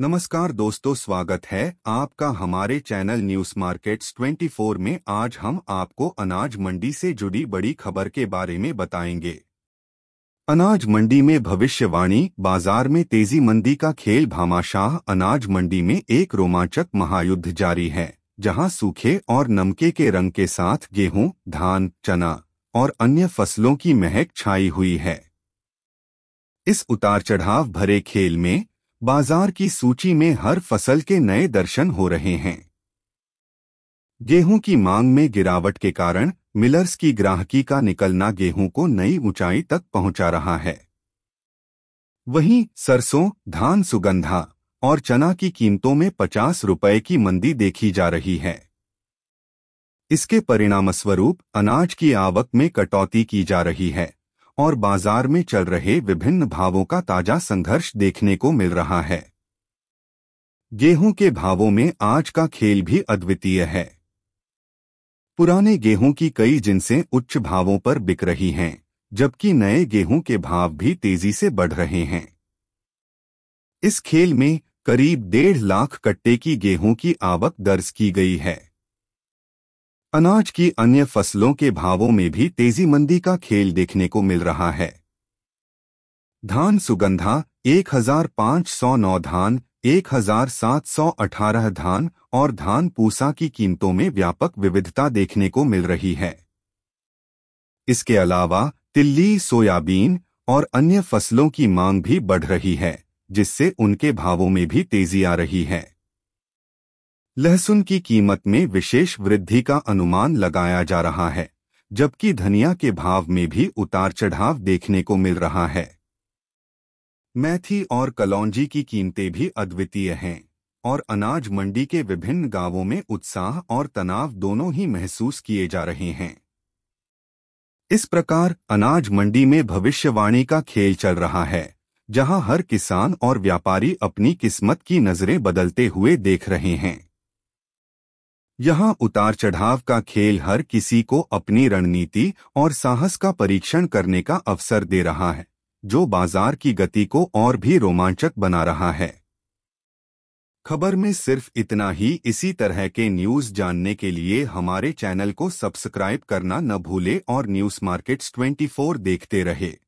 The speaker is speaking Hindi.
नमस्कार दोस्तों स्वागत है आपका हमारे चैनल न्यूज मार्केट्स 24 में आज हम आपको अनाज मंडी से जुड़ी बड़ी खबर के बारे में बताएंगे अनाज मंडी में भविष्यवाणी बाजार में तेजी मंदी का खेल भामाशाह अनाज मंडी में एक रोमांचक महायुद्ध जारी है जहां सूखे और नमके के रंग के साथ गेहूं धान चना और अन्य फसलों की महक छाई हुई है इस उतार चढ़ाव भरे खेल में बाजार की सूची में हर फसल के नए दर्शन हो रहे हैं गेहूं की मांग में गिरावट के कारण मिलर्स की ग्राहकी का निकलना गेहूं को नई ऊंचाई तक पहुंचा रहा है वहीं सरसों धान सुगंधा और चना की कीमतों में पचास रुपए की मंदी देखी जा रही है इसके परिणामस्वरूप अनाज की आवक में कटौती की जा रही है और बाजार में चल रहे विभिन्न भावों का ताजा संघर्ष देखने को मिल रहा है गेहूं के भावों में आज का खेल भी अद्वितीय है पुराने गेहूं की कई जिनसें उच्च भावों पर बिक रही हैं जबकि नए गेहूं के भाव भी तेजी से बढ़ रहे हैं इस खेल में करीब डेढ़ लाख कट्टे की गेहूं की आवक दर्ज की गई है अनाज की अन्य फसलों के भावों में भी तेजी मंदी का खेल देखने को मिल रहा है धान सुगंधा 1509 धान 1718 धान और धान पूसा की कीमतों में व्यापक विविधता देखने को मिल रही है इसके अलावा तिल्ली सोयाबीन और अन्य फसलों की मांग भी बढ़ रही है जिससे उनके भावों में भी तेजी आ रही है लहसुन की कीमत में विशेष वृद्धि का अनुमान लगाया जा रहा है जबकि धनिया के भाव में भी उतार चढ़ाव देखने को मिल रहा है मैथी और कलौंजी की कीमतें भी अद्वितीय हैं और अनाज मंडी के विभिन्न गांवों में उत्साह और तनाव दोनों ही महसूस किए जा रहे हैं इस प्रकार अनाज मंडी में भविष्यवाणी का खेल चल रहा है जहां हर किसान और व्यापारी अपनी किस्मत की नज़रें बदलते हुए देख रहे हैं यहाँ उतार चढ़ाव का खेल हर किसी को अपनी रणनीति और साहस का परीक्षण करने का अवसर दे रहा है जो बाजार की गति को और भी रोमांचक बना रहा है खबर में सिर्फ इतना ही इसी तरह के न्यूज जानने के लिए हमारे चैनल को सब्सक्राइब करना न भूले और न्यूज मार्केट्स 24 देखते रहे